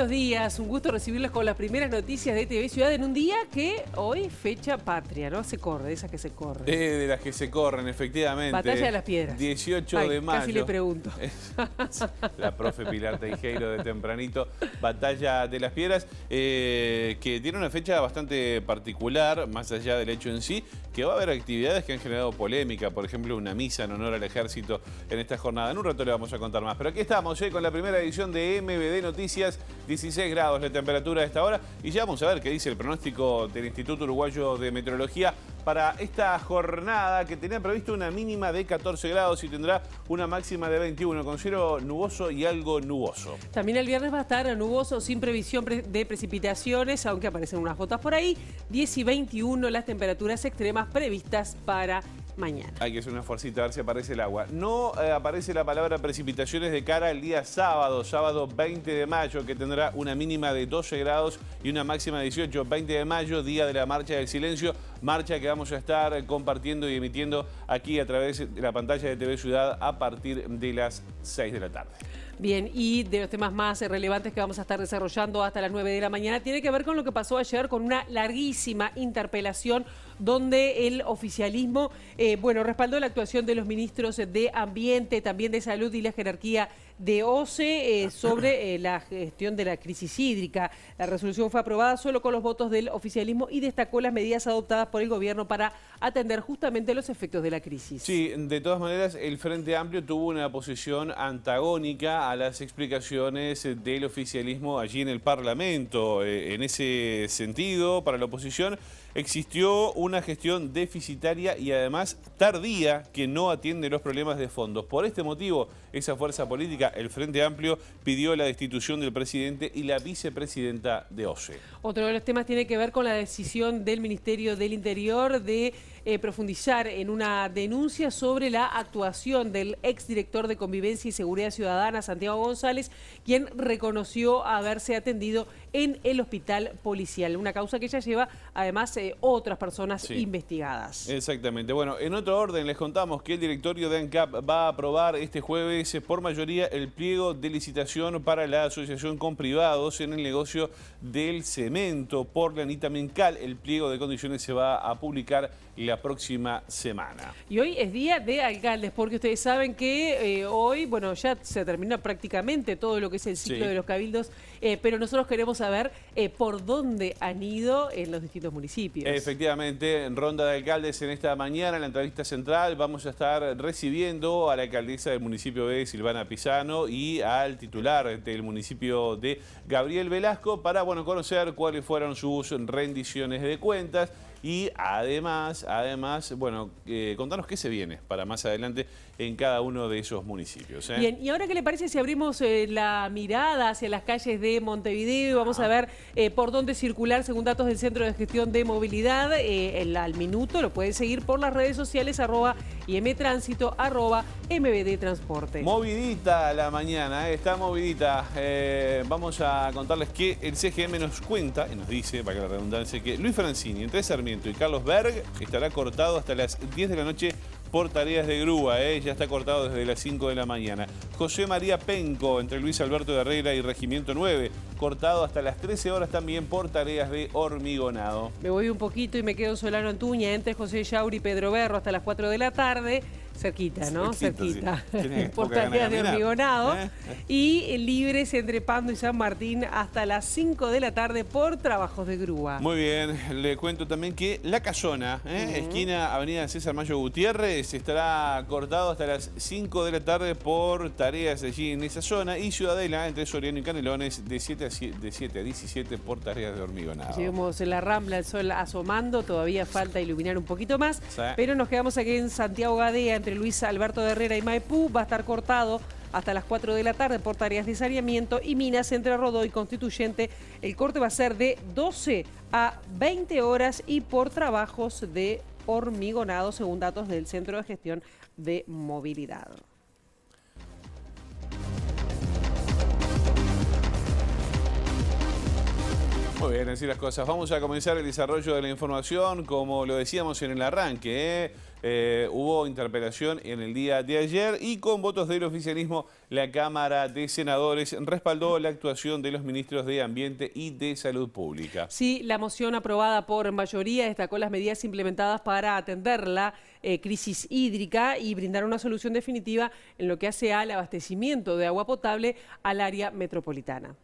buenos días. Un gusto recibirlos con las primeras noticias de TV Ciudad en un día que hoy fecha patria, ¿no? Se corre, de esas que se corren. Eh, de las que se corren, efectivamente. Batalla de las Piedras. 18 de mayo. Casi le pregunto. La profe Pilar Teijeiro de tempranito. Batalla de las Piedras, eh, que tiene una fecha bastante particular, más allá del hecho en sí, que va a haber actividades que han generado polémica. Por ejemplo, una misa en honor al ejército en esta jornada. En un rato le vamos a contar más. Pero aquí estamos, hoy eh, con la primera edición de MBD Noticias. 16 grados la temperatura a esta hora y ya vamos a ver qué dice el pronóstico del Instituto Uruguayo de Meteorología para esta jornada que tenía previsto una mínima de 14 grados y tendrá una máxima de 21 con nuboso y algo nuboso. También el viernes va a estar nuboso sin previsión de precipitaciones, aunque aparecen unas gotas por ahí. 10 y 21 las temperaturas extremas previstas para mañana. Hay que hacer una esfuercito a ver si aparece el agua. No eh, aparece la palabra precipitaciones de cara el día sábado, sábado 20 de mayo, que tendrá una mínima de 12 grados y una máxima de 18. 20 de mayo, día de la Marcha del Silencio, marcha que vamos a estar compartiendo y emitiendo aquí a través de la pantalla de TV Ciudad a partir de las 6 de la tarde. Bien, y de los temas más relevantes que vamos a estar desarrollando hasta las 9 de la mañana, tiene que ver con lo que pasó ayer con una larguísima interpelación donde el oficialismo, eh, bueno, respaldó la actuación de los ministros de Ambiente, también de Salud y la jerarquía de OCE eh, sobre eh, la gestión de la crisis hídrica. La resolución fue aprobada solo con los votos del oficialismo y destacó las medidas adoptadas por el gobierno para atender justamente los efectos de la crisis. Sí, de todas maneras, el Frente Amplio tuvo una posición antagónica a las explicaciones del oficialismo allí en el Parlamento. En ese sentido, para la oposición, existió una gestión deficitaria y además tardía que no atiende los problemas de fondos. Por este motivo, esa fuerza política, el Frente Amplio, pidió la destitución del presidente y la vicepresidenta de OSE. Otro de los temas tiene que ver con la decisión del Ministerio del Interior de eh, profundizar en una denuncia sobre la actuación del exdirector de Convivencia y Seguridad Ciudadana, Santiago González, quien reconoció haberse atendido en el hospital policial. Una causa que ya lleva además eh, otras personas investigadas. Exactamente. Bueno, en otro orden les contamos que el directorio de ANCAP va a aprobar este jueves eh, por mayoría el pliego de licitación para la asociación con privados en el negocio del cemento por la Anita Mencal. El pliego de condiciones se va a publicar la próxima semana. Y hoy es día de alcaldes, porque ustedes saben que eh, hoy, bueno, ya se termina prácticamente todo lo que es el ciclo de los cabildos, eh, pero nosotros queremos saber eh, por dónde han ido en los distintos municipios. Efectivamente, en ronda de alcaldes en esta mañana, en la entrevista central, vamos a estar recibiendo a la alcaldesa del municipio de Silvana Pisano y al titular del municipio de Gabriel Velasco para, bueno, conocer cuáles fueron sus rendiciones de cuentas y además, además, bueno, eh, contanos qué se viene para más adelante en cada uno de esos municipios. ¿eh? Bien, ¿y ahora qué le parece si abrimos eh, la mirada hacia las calles de Montevideo y vamos a ver eh, por dónde circular según datos del Centro de Gestión de Movilidad? al minuto lo pueden seguir por las redes sociales arroba imtránsito arroba mbd transporte. Movidita la mañana, está movidita. vamos a contarles que el CGM nos cuenta, y nos dice, para que la redundancia, que Luis Francini entre Sarmiento y Carlos Berg estará cortado hasta las 10 de la noche por tareas de grúa. ¿eh? Ya está cortado desde las 5 de la mañana. José María Penco, entre Luis Alberto de Herrera y Regimiento 9, cortado hasta las 13 horas también por tareas de hormigonado. Me voy un poquito y me quedo Solano Antuña, entre José Yauri y Pedro Berro hasta las 4 de la tarde. Cerquita, ¿no? Cerquita. Por tareas de hormigonado. ¿eh? Y libres entre Pando y San Martín hasta las 5 de la tarde por trabajos de grúa. Muy bien, le cuento también que La Casona, ¿eh? esquina Avenida César Mayo Gutiérrez, estará cortado hasta las 5 de la tarde por tareas allí en esa zona. Y Ciudadela, entre Soriano y Canelones, de 7 a, 17 por tareas de hormigonado. Llegamos en la Rambla, el sol asomando, todavía falta iluminar un poquito más. Pero nos quedamos aquí en Santiago Gadea, entre Luis Alberto Herrera y Maipú va a estar cortado hasta las 4 de la tarde por tareas de saneamiento y minas entre Rodó y Constituyente. El corte va a ser de 12 a 20 horas y por trabajos de hormigonado, según datos del Centro de Gestión de Movilidad. Muy bien, así las cosas. Vamos a comenzar el desarrollo de la información, como lo decíamos en el arranque. ¿eh? Eh, hubo interpelación en el día de ayer y con votos del oficialismo la Cámara de Senadores respaldó la actuación de los ministros de Ambiente y de Salud Pública. Sí, la moción aprobada por mayoría destacó las medidas implementadas para atender la eh, crisis hídrica y brindar una solución definitiva en lo que hace al abastecimiento de agua potable al área metropolitana.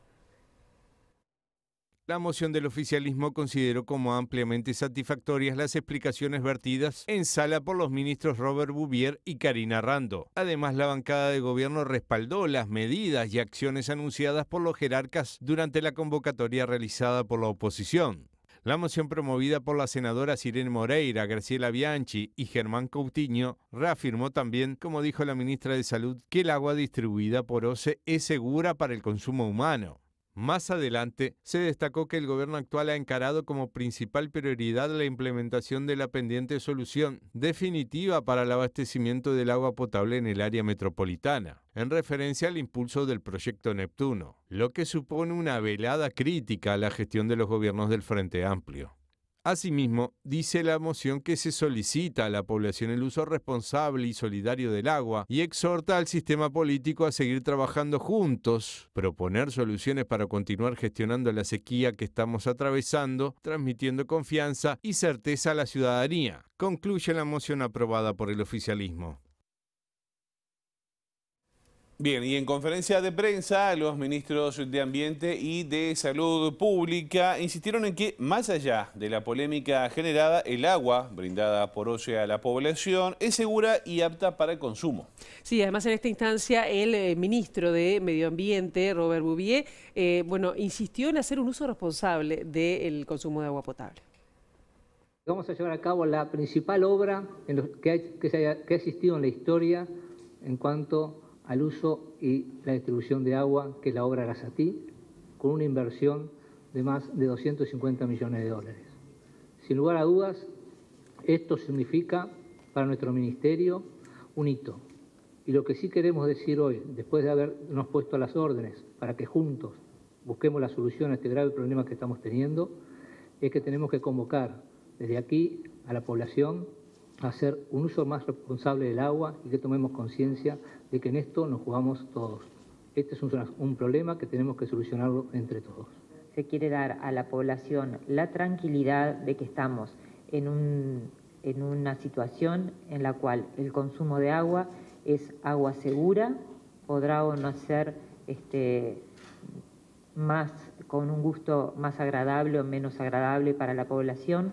La moción del oficialismo consideró como ampliamente satisfactorias las explicaciones vertidas en sala por los ministros Robert Bouvier y Karina Rando. Además, la bancada de gobierno respaldó las medidas y acciones anunciadas por los jerarcas durante la convocatoria realizada por la oposición. La moción promovida por la senadora Sirene Moreira, Graciela Bianchi y Germán Coutinho reafirmó también, como dijo la ministra de Salud, que el agua distribuida por OCE es segura para el consumo humano. Más adelante, se destacó que el gobierno actual ha encarado como principal prioridad la implementación de la pendiente solución definitiva para el abastecimiento del agua potable en el área metropolitana, en referencia al impulso del proyecto Neptuno, lo que supone una velada crítica a la gestión de los gobiernos del Frente Amplio. Asimismo, dice la moción que se solicita a la población el uso responsable y solidario del agua y exhorta al sistema político a seguir trabajando juntos, proponer soluciones para continuar gestionando la sequía que estamos atravesando, transmitiendo confianza y certeza a la ciudadanía, concluye la moción aprobada por el oficialismo. Bien, y en conferencia de prensa, los ministros de Ambiente y de Salud Pública insistieron en que, más allá de la polémica generada, el agua brindada por OCE a la población es segura y apta para el consumo. Sí, además en esta instancia el eh, ministro de Medio Ambiente, Robert Bouvier, eh, bueno, insistió en hacer un uso responsable del consumo de agua potable. Vamos a llevar a cabo la principal obra en que, ha, que existido en la historia en cuanto a al uso y la distribución de agua, que es la obra Gazatí, con una inversión de más de 250 millones de dólares. Sin lugar a dudas, esto significa para nuestro ministerio un hito. Y lo que sí queremos decir hoy, después de habernos puesto a las órdenes para que juntos busquemos la solución a este grave problema que estamos teniendo, es que tenemos que convocar desde aquí a la población a hacer un uso más responsable del agua y que tomemos conciencia de que en esto nos jugamos todos. Este es un, problema que tenemos que solucionarlo entre todos. Se quiere dar a la población la tranquilidad de que estamos en, en una situación en la cual el consumo de agua es agua segura, podrá o no ser este, más con un gusto más agradable o menos agradable para la población,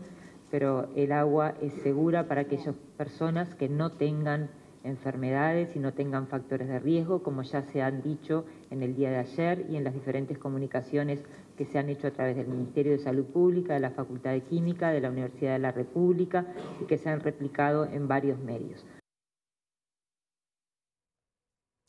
pero el agua es segura para aquellas personas que no tengan enfermedades y no tengan factores de riesgo, como ya se han dicho en el día de ayer y en las diferentes comunicaciones que se han hecho a través del Ministerio de Salud Pública, de la Facultad de Química, de la Universidad de la República y que se han replicado en varios medios.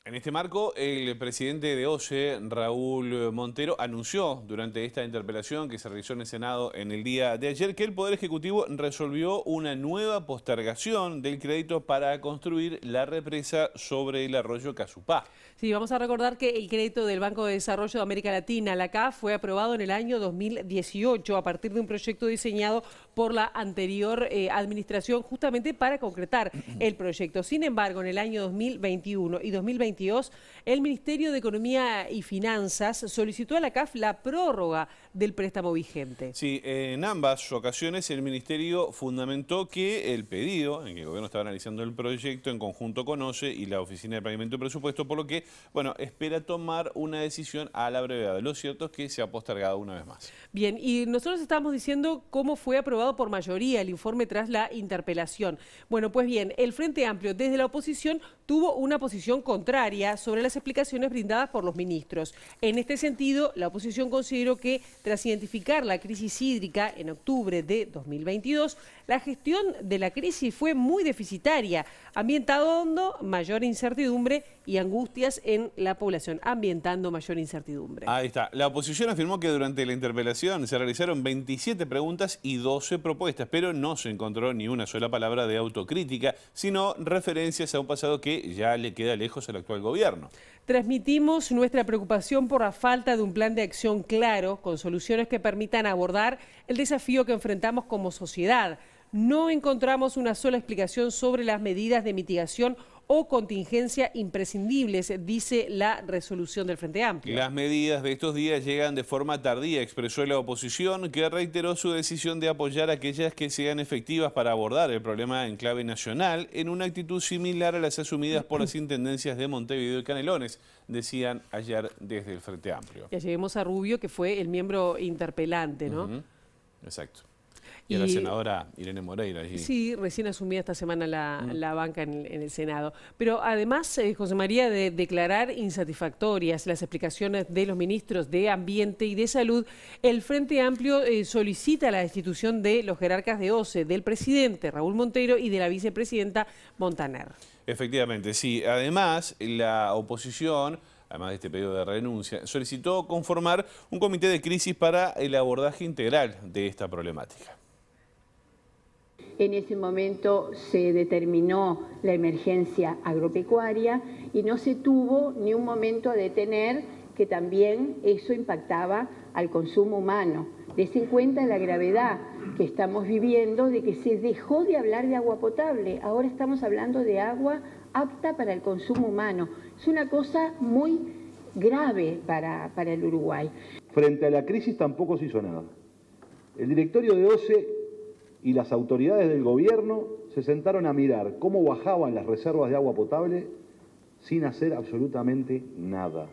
En este marco, el presidente de OCE, Raúl Montero, anunció durante esta interpelación que se realizó en el Senado en el día de ayer que el Poder Ejecutivo resolvió una nueva postergación del crédito para construir la represa sobre el arroyo Casupá. Sí, vamos a recordar que el crédito del Banco de Desarrollo de América Latina, la CAF, fue aprobado en el año 2018 a partir de un proyecto diseñado por la anterior eh, administración justamente para concretar el proyecto. Sin embargo, en el año 2021 y 2022, el Ministerio de Economía y Finanzas solicitó a la CAF la prórroga del préstamo vigente. Sí, en ambas ocasiones el Ministerio fundamentó que el pedido, en que el gobierno estaba analizando el proyecto, en conjunto con OCE y la Oficina de Pagamento y Presupuesto, por lo que, bueno, espera tomar una decisión a la brevedad. Lo cierto es que se ha postergado una vez más. Bien, y nosotros estábamos diciendo cómo fue aprobado por mayoría el informe tras la interpelación. Bueno, pues bien, el Frente Amplio desde la oposición tuvo una posición contraria sobre las explicaciones brindadas por los ministros. En este sentido, la oposición consideró que, tras identificar la crisis hídrica en octubre de 2022, la gestión de la crisis fue muy deficitaria, ambientando mayor incertidumbre y angustias en la población, ambientando mayor incertidumbre. Ahí está. La oposición afirmó que durante la interpelación se realizaron 27 preguntas y 12 propuestas, pero no se encontró ni una sola palabra de autocrítica, sino referencias a un pasado que ya le queda lejos al actual gobierno. Transmitimos nuestra preocupación por la falta de un plan de acción claro, con soluciones que permitan abordar el desafío que enfrentamos como sociedad no encontramos una sola explicación sobre las medidas de mitigación o contingencia imprescindibles, dice la resolución del Frente Amplio. Las medidas de estos días llegan de forma tardía, expresó la oposición, que reiteró su decisión de apoyar aquellas que sean efectivas para abordar el problema en clave nacional, en una actitud similar a las asumidas por las intendencias de Montevideo y Canelones, decían ayer desde el Frente Amplio. Ya lleguemos a Rubio, que fue el miembro interpelante, ¿no? Exacto. Y, la senadora Irene Moreira. Sí, recién asumía esta semana la, mm. banca en el, Senado. Pero además, eh, José María, de declarar insatisfactorias las explicaciones de los ministros de Ambiente y de Salud, el Frente Amplio eh, solicita la destitución de los jerarcas de OCE, del presidente Raúl Montero y de la vicepresidenta Montaner. Efectivamente, sí. Además, la oposición además de este pedido de renuncia, solicitó conformar un comité de crisis para el abordaje integral de esta problemática. En ese momento se determinó la emergencia agropecuaria y no se tuvo ni un momento a detener que también eso impactaba al consumo humano. de en cuenta la gravedad que estamos viviendo de que se dejó de hablar de agua potable, ahora estamos hablando de agua apta para el consumo humano. Es una cosa muy grave para, para el Uruguay. Frente a la crisis tampoco se hizo nada. El directorio de OCE y las autoridades del gobierno se sentaron a mirar cómo bajaban las reservas de agua potable sin hacer absolutamente nada.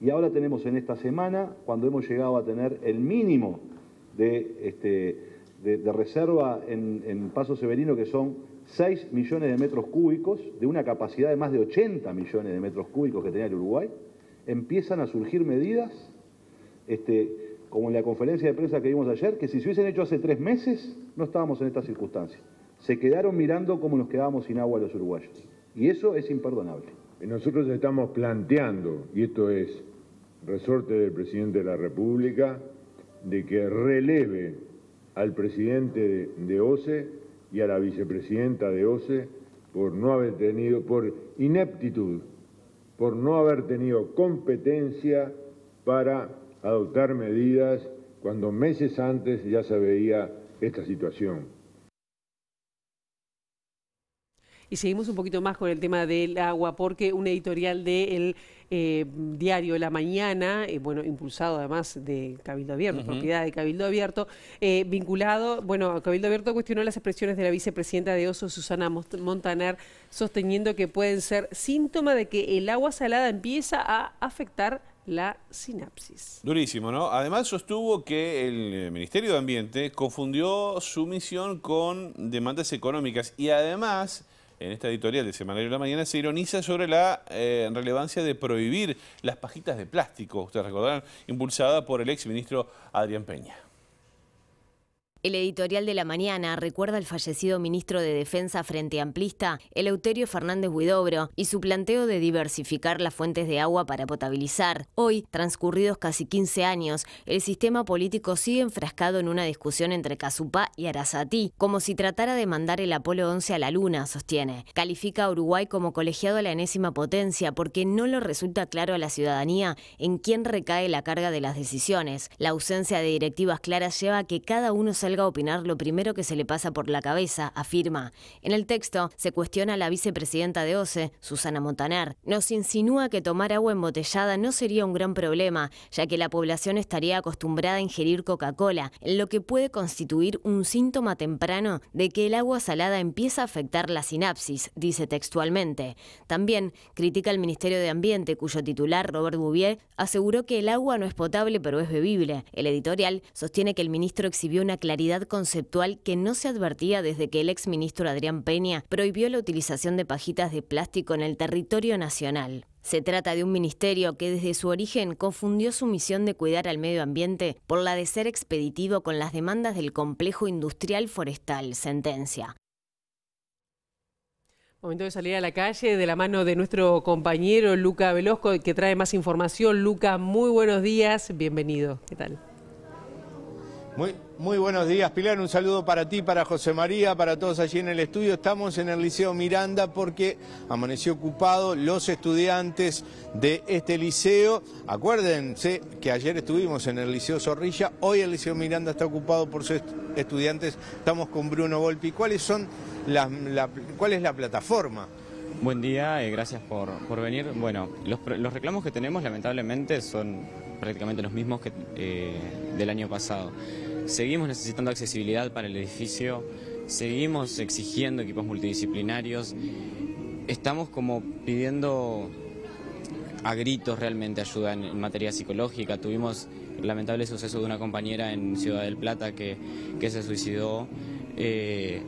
Y ahora tenemos en esta semana, cuando hemos llegado a tener el mínimo de, este, de, reserva en, Paso Severino, que son 6 millones de metros cúbicos, de una capacidad de más de 80 millones de metros cúbicos que tenía el Uruguay, empiezan a surgir medidas este, como en la conferencia de prensa que vimos ayer, que si se hubiesen hecho hace tres meses, no estábamos en esta circunstancias. Se quedaron mirando cómo nos quedábamos sin agua los uruguayos. Y eso es imperdonable. Nosotros estamos planteando, y esto es resorte del presidente de la República, de que releve al presidente de OCE e y a la vicepresidenta de OCE por no haber tenido, por ineptitud, por no haber tenido competencia para adoptar medidas cuando meses antes ya se veía esta situación. Y seguimos un poquito más con el tema del agua, porque un editorial del eh, diario La Mañana, eh, bueno, impulsado además de Cabildo Abierto, propiedad de Cabildo Abierto, eh, vinculado, bueno, Cabildo Abierto cuestionó las expresiones de la vicepresidenta de Oso, Susana Montaner, sosteniendo que pueden ser síntoma de que el agua salada empieza a afectar la sinapsis. Durísimo, ¿no? Además sostuvo que el eh, Ministerio de Ambiente confundió su misión con demandas económicas y además... En esta editorial de Semanario de la Mañana se ironiza sobre la eh, relevancia de prohibir las pajitas de plástico, ustedes recordarán, impulsada por el exministro Adrián Peña. El editorial de la mañana recuerda al fallecido ministro de Defensa frente amplista, Eleuterio Fernández Huidobro, y su planteo de diversificar las fuentes de agua para potabilizar. Hoy, transcurridos casi 15 años, el sistema político sigue enfrascado en una discusión entre Casupá y Arasatí, como si tratara de mandar el Apolo 11 a la Luna, sostiene. Califica a Uruguay como colegiado a la enésima potencia porque no lo resulta claro a la ciudadanía en quién recae la carga de las decisiones. La ausencia de directivas claras lleva a que cada uno salga opinar lo primero que se le pasa por la cabeza, afirma. En el texto se cuestiona a la vicepresidenta de OCE, Susana Montaner. Nos insinúa que tomar agua embotellada no sería un gran problema, ya que la población estaría acostumbrada a ingerir Coca-Cola, lo que puede constituir un síntoma temprano de que el agua salada empieza a afectar la sinapsis, dice textualmente. También critica al Ministerio de Ambiente, cuyo titular, Robert Bouvier, aseguró que el agua no es potable pero es bebible. El editorial sostiene que el ministro exhibió una claridad conceptual que no se advertía desde que el exministro Adrián Peña prohibió la utilización de pajitas de plástico en el territorio nacional. Se trata de un ministerio que desde su origen confundió su misión de cuidar al medio ambiente por la de ser expeditivo con las demandas del complejo industrial forestal, sentencia. Momento de salir a la calle de la mano de nuestro compañero Luca Velosco que trae más información. Luca, muy buenos días, bienvenido. ¿Qué tal? Muy, buenos días, Pilar. Un saludo para ti, para José María, para todos allí en el estudio. Estamos en el Liceo Miranda porque amaneció ocupado los estudiantes de este liceo. Acuérdense que ayer estuvimos en el Liceo Zorrilla, hoy el Liceo Miranda está ocupado por sus estudiantes. Estamos con Bruno Volpi. ¿Cuáles son las, la, ¿Cuál es la plataforma? Buen día, eh, gracias por, venir. Bueno, los, reclamos que tenemos lamentablemente son prácticamente los mismos que eh, del año pasado. Seguimos necesitando accesibilidad para el edificio, seguimos exigiendo equipos multidisciplinarios, estamos como pidiendo a gritos realmente ayuda en, materia psicológica. Tuvimos el lamentable suceso de una compañera en Ciudad del Plata que, se suicidó. Eh,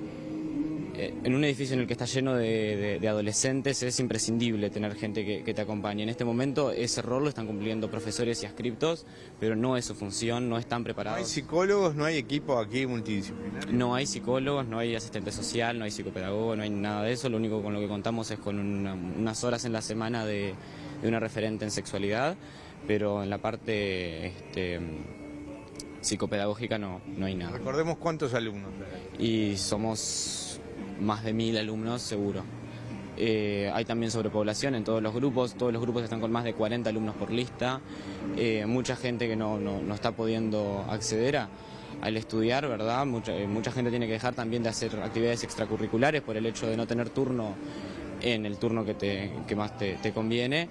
en un edificio en el que está lleno de, adolescentes es imprescindible tener gente que, te acompañe. En este momento ese rol lo están cumpliendo profesores y ascriptos, pero no es su función, no están preparados. hay psicólogos? ¿No hay equipo aquí multidisciplinario? No hay psicólogos, no hay asistente social, no hay psicopedagogo, no hay nada de eso. Lo único con lo que contamos es con unas horas en la semana de, una referente en sexualidad, pero en la parte... Este, psicopedagógica no, no hay nada. Recordemos cuántos alumnos. Y somos más de mil alumnos seguro. Eh, hay también sobrepoblación en todos los grupos, todos los grupos están con más de 40 alumnos por lista, eh, mucha gente que no, está pudiendo acceder al estudiar, ¿verdad? Eh, mucha, gente tiene que dejar también de hacer actividades extracurriculares por el hecho de no tener turno en el turno que, te, más te conviene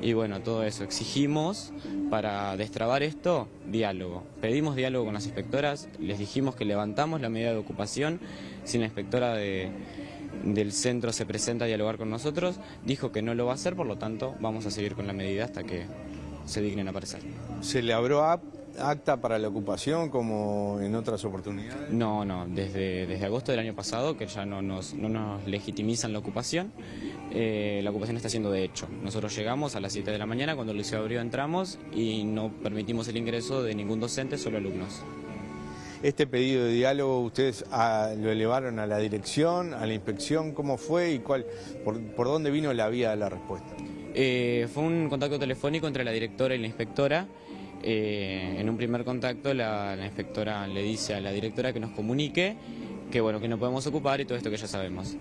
y bueno, todo eso. Exigimos para destrabar esto diálogo. Pedimos diálogo con las inspectoras, les dijimos que levantamos la medida de ocupación. Si la inspectora de, del centro se presenta a dialogar con nosotros, dijo que no lo va a hacer, por lo tanto vamos a seguir con la medida hasta que se dignen a aparecer. ¿Se le abrió acta para la ocupación como en otras oportunidades? No, no, desde, desde agosto del año pasado que ya no nos, no nos legitimizan la ocupación, eh, la ocupación está siendo de hecho. Nosotros llegamos a las 7 de la mañana cuando el liceo abrió entramos y no permitimos el ingreso de ningún docente, solo alumnos. Este pedido de diálogo ustedes ah, lo elevaron a la dirección, a la inspección, ¿cómo fue y cuál, por, por dónde vino la vía de la respuesta? Eh, fue un contacto telefónico entre la directora y la inspectora eh, en un primer contacto la, inspectora le dice a la directora que nos comunique que bueno que no podemos ocupar y todo esto que ya sabemos.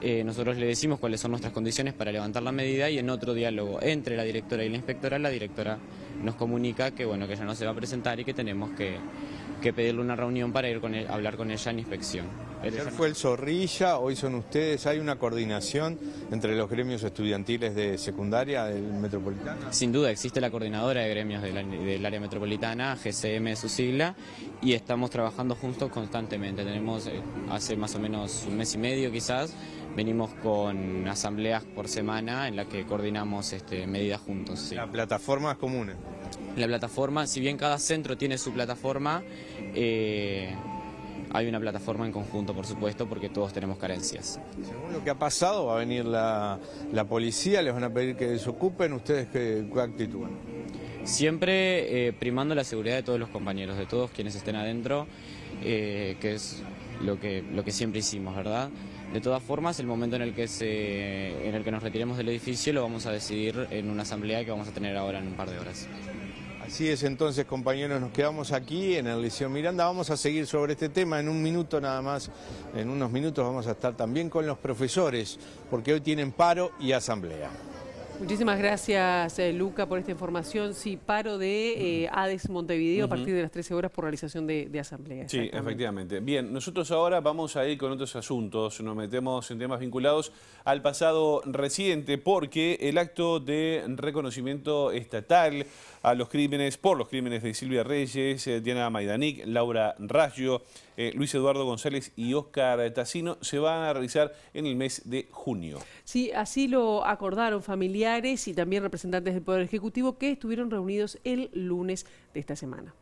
Eh, nosotros le decimos cuáles son nuestras condiciones para levantar la medida y en otro diálogo entre la directora y la inspectora, la directora nos comunica que bueno que ya no se va a presentar y que tenemos que que pedirle una reunión para ir con e, hablar con ella en inspección. Ayer fue el Zorrilla, hoy son ustedes. ¿Hay una coordinación entre los gremios estudiantiles de secundaria del Metropolitana? Sin duda, existe la coordinadora de gremios del, área metropolitana, GCM es su sigla, y estamos trabajando juntos constantemente. Tenemos, eh, hace más o menos un mes y medio quizás, venimos con asambleas por semana en las que coordinamos este, medidas juntos. La plataforma es común. ¿eh? la plataforma, si bien cada centro tiene su plataforma, eh, hay una plataforma en conjunto, por supuesto, porque todos tenemos carencias. Según lo que ha pasado, va a venir la, policía, les van a pedir que desocupen, ¿ustedes qué, actitud Siempre eh, primando la seguridad de todos los compañeros, de todos quienes estén adentro, eh, que es lo que, lo que siempre hicimos, ¿verdad? De todas formas, el momento en el que se, en el que nos retiremos del edificio lo vamos a decidir en una asamblea que vamos a tener ahora en un par de horas. Así es entonces, compañeros, nos quedamos aquí en el Liceo Miranda. Vamos a seguir sobre este tema en un minuto nada más. En unos minutos vamos a estar también con los profesores, porque hoy tienen paro y asamblea. Muchísimas gracias, eh, Luca, por esta información. Sí, paro de eh, ADES Montevideo a partir de las 13 horas por realización de asamblea. Sí, efectivamente. Bien, nosotros ahora vamos a ir con otros asuntos. Nos metemos en temas vinculados al pasado reciente porque el acto de reconocimiento estatal a los crímenes, por los crímenes de Silvia Reyes, eh, Diana Maidanik, Laura Raggio, eh, Luis Eduardo González y Oscar Tassino, se van a realizar en el mes de junio. Sí, así lo acordaron familiares y también representantes del Poder Ejecutivo que estuvieron reunidos el lunes de esta semana.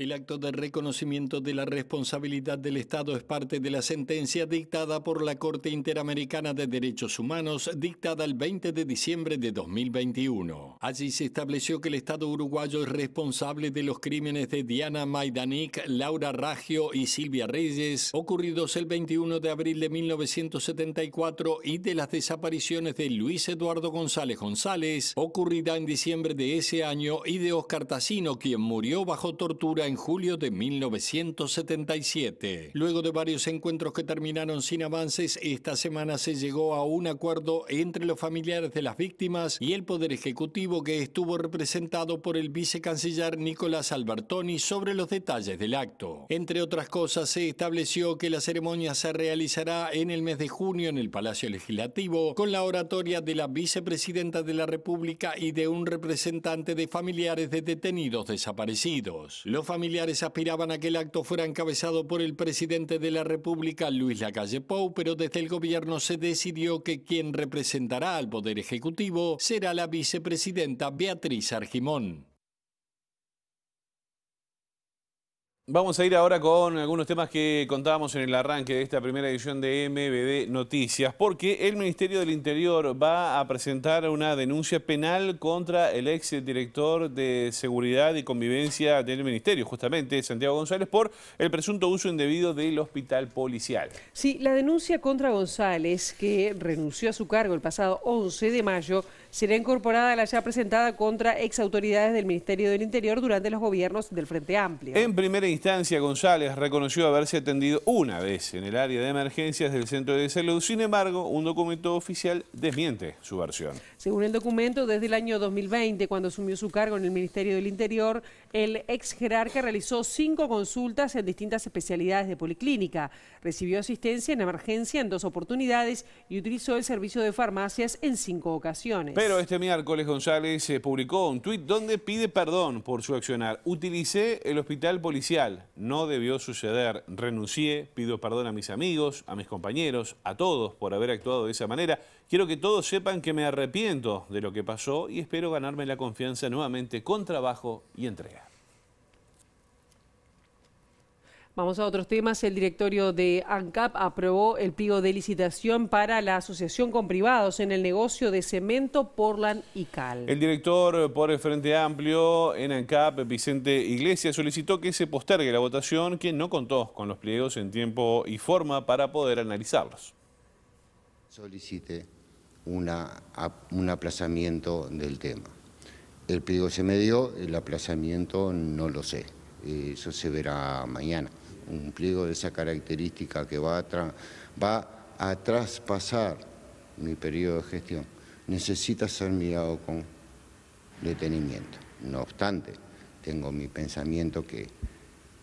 El acto de reconocimiento de la responsabilidad del Estado es parte de la sentencia dictada por la Corte Interamericana de Derechos Humanos, dictada el 20 de diciembre de 2021. Allí se estableció que el Estado uruguayo es responsable de los crímenes de Diana Maidanik, Laura Raggio y Silvia Reyes, ocurridos el 21 de abril de 1974, y de las desapariciones de Luis Eduardo González González, ocurrida en diciembre de ese año, y de Oscar Tassino, quien murió bajo tortura en julio de 1977. Luego de varios encuentros que terminaron sin avances, esta semana se llegó a un acuerdo entre los familiares de las víctimas y el Poder Ejecutivo que estuvo representado por el vicecanciller Nicolás Albertoni sobre los detalles del acto. Entre otras cosas, se estableció que la ceremonia se realizará en el mes de junio en el Palacio Legislativo con la oratoria de la vicepresidenta de la República y de un representante de familiares de detenidos desaparecidos. Los familiares aspiraban a que el acto fuera encabezado por el presidente de la República, Luis Lacalle Pou, pero desde el gobierno se decidió que quien representará al Poder Ejecutivo será la vicepresidenta Beatriz Argimón. Vamos a ir ahora con algunos temas que contábamos en el arranque de esta primera edición de MBD Noticias, porque el Ministerio del Interior va a presentar una denuncia penal contra el ex director de Seguridad y Convivencia del Ministerio, justamente Santiago González, por el presunto uso indebido del hospital policial. Sí, la denuncia contra González, que renunció a su cargo el pasado 11 de mayo, será incorporada a la ya presentada contra ex autoridades del Ministerio del Interior durante los gobiernos del Frente Amplio. En primera instancia, González reconoció haberse atendido una vez en el área de emergencias del Centro de Salud. Sin embargo, un documento oficial desmiente su versión. Según el documento, desde el año 2020, cuando asumió su cargo en el Ministerio del Interior, el ex jerarca realizó cinco consultas en distintas especialidades de policlínica. Recibió asistencia en emergencia en dos oportunidades y utilizó el servicio de farmacias en cinco ocasiones. Pero este miércoles González eh, publicó un tuit donde pide perdón por su accionar. Utilicé el hospital policial, no debió suceder. Renuncié, pido perdón a mis amigos, a mis compañeros, a todos por haber actuado de esa manera. Quiero que todos sepan que me arrepiento de lo que pasó y espero ganarme la confianza nuevamente con trabajo y entrega. Vamos a otros temas. El directorio de ANCAP aprobó el pliego de licitación para la asociación con privados en el negocio de cemento Portland y Cal. El director eh, por el Frente Amplio en ANCAP, Vicente Iglesias, solicitó que se postergue la votación que no contó con los pliegos en tiempo y forma para poder analizarlos. Solicite una, un aplazamiento del tema. El pliego se me dio, el aplazamiento no lo sé. Eh, eso se verá mañana un pliego de esa característica que va a, va a traspasar mi periodo de gestión, necesita ser mirado con detenimiento. No obstante, tengo mi pensamiento que,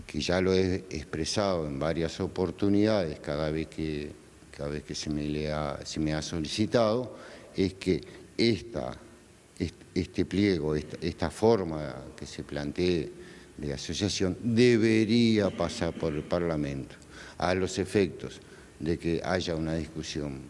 que ya lo he expresado en varias oportunidades cada vez que, cada vez que se, me ha, se me ha solicitado, es que esta, este pliego, esta, esta forma que se plantee de asociación debería pasar por el Parlamento a los efectos de que haya una discusión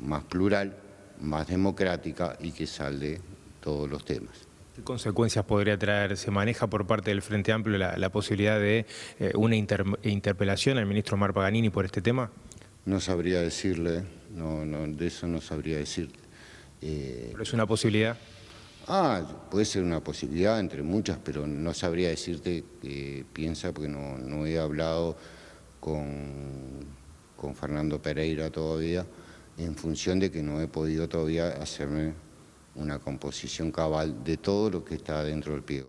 más plural, más democrática y que salde todos los temas. ¿Qué consecuencias podría traer? ¿Se maneja por parte del Frente Amplio la, posibilidad de eh, una interpelación al ministro Mar Paganini por este tema? No sabría decirle, no, de eso no sabría decir. Eh, ¿Pero es una posibilidad? Ah, puede ser una posibilidad entre muchas, pero no sabría decirte que piensa porque no, he hablado con, con, Fernando Pereira todavía, en función de que no he podido todavía hacerme una composición cabal de todo lo que está dentro del pie.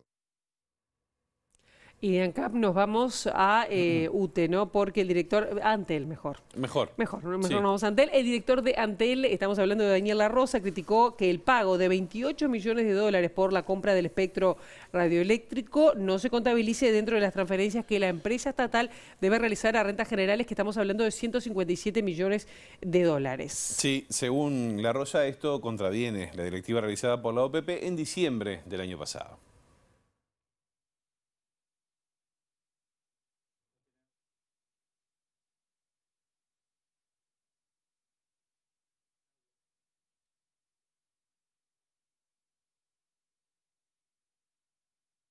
Y de ANCAP nos vamos a eh, UTE, ¿no? Porque el director, Antel mejor. Mejor. Mejor, mejor nos vamos a Antel. El director de Antel, estamos hablando de Daniel La Rosa, criticó que el pago de 28 millones de dólares por la compra del espectro radioeléctrico no se contabilice dentro de las transferencias que la empresa estatal debe realizar a rentas generales, que estamos hablando de 157 millones de dólares. Sí, según La Rosa, esto contraviene la directiva realizada por la OPP en diciembre del año pasado.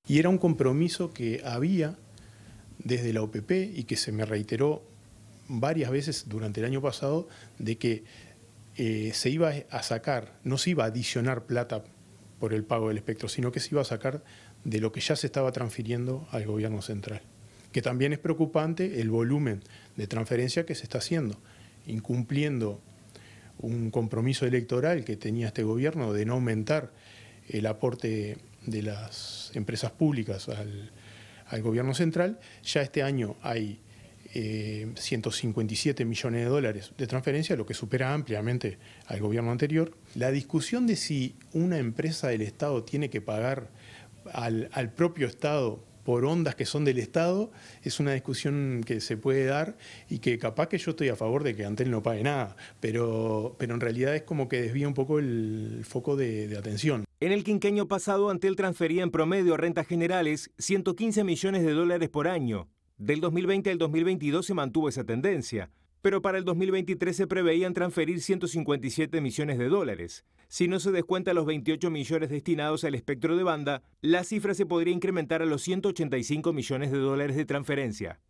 Y era un compromiso que había desde la OPP y que se me reiteró varias veces durante el año pasado de que eh, se iba a sacar, no se iba a adicionar plata por el pago del espectro, sino que se iba a sacar de lo que ya se estaba transfiriendo al gobierno central. Que también es preocupante el volumen de transferencia que se está haciendo, incumpliendo un compromiso electoral que tenía este gobierno de no aumentar el aporte de las empresas públicas al, gobierno central. Ya este año hay 157 eh, millones de dólares de transferencia, lo que supera ampliamente al gobierno anterior. La discusión de si una empresa del Estado tiene que pagar al, al propio Estado por ondas que son del Estado, es una discusión que se puede dar y que capaz que yo estoy a favor de que Antel no pague nada, pero, pero en realidad es como que desvía un poco el foco de, de atención. En el quinquenio pasado, Antel transfería en promedio a rentas generales 115 millones de dólares por año. Del 2020 al 2022 se mantuvo esa tendencia, pero para el 2023 se preveían transferir 157 millones de dólares. Si no se descuenta los 28 millones destinados al espectro de banda, la cifra se podría incrementar a los 185 millones de dólares de transferencia.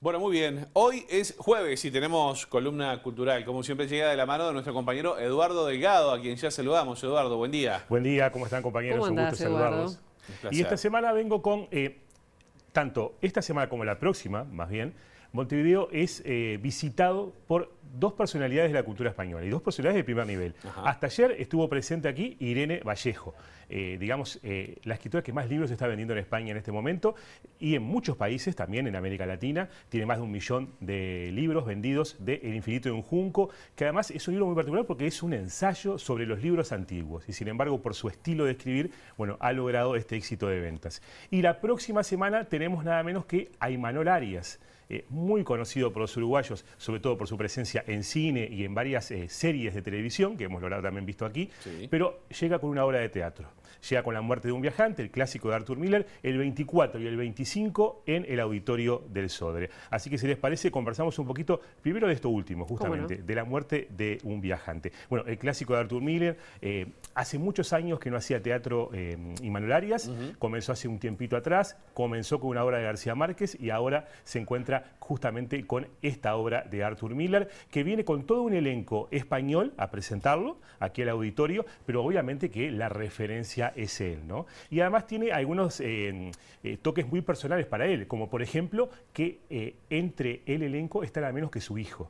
Bueno, muy bien. Hoy es jueves y tenemos columna cultural. Como siempre llega de la mano de nuestro compañero Eduardo Delgado, a quien ya saludamos. Eduardo, buen día. Buen día, ¿cómo están compañeros? Un gusto saludarlos. y esta semana vengo con, eh, tanto esta semana como la próxima, más bien, Montevideo es eh, visitado por dos personalidades de la cultura española y dos personalidades de primer nivel. Hasta ayer estuvo presente aquí Irene Vallejo, eh, digamos, eh, la escritora que más libros está vendiendo en España en este momento y en muchos países, también en América Latina, tiene más de un millón de libros vendidos de El infinito de un junco, que además es un libro muy particular porque es un ensayo sobre los libros antiguos y sin embargo por su estilo de escribir, bueno, ha logrado este éxito de ventas. Y la próxima semana tenemos nada menos que a Arias, eh, muy conocido por los uruguayos, sobre todo por su presencia en cine y en varias eh, series de televisión, que hemos logrado también visto aquí, pero llega con una obra de teatro. Llega con la muerte de un viajante, el clásico de Arthur Miller, el 24 y el 25 en el auditorio del Sodre. Así que si les parece, conversamos un poquito primero de esto último, justamente, de la muerte de un viajante. Bueno, el clásico de Arthur Miller, eh, hace muchos años que no hacía teatro y eh, manualarias, comenzó hace un tiempito atrás, comenzó con una obra de García Márquez y ahora se encuentra justamente con esta obra de Arthur Miller, que viene con todo un elenco español a presentarlo aquí al auditorio, pero obviamente que la referencia ...ya es él, ¿no? Y además tiene algunos eh, eh, toques muy personales para él, como por ejemplo que eh, entre el elenco está nada menos que su hijo,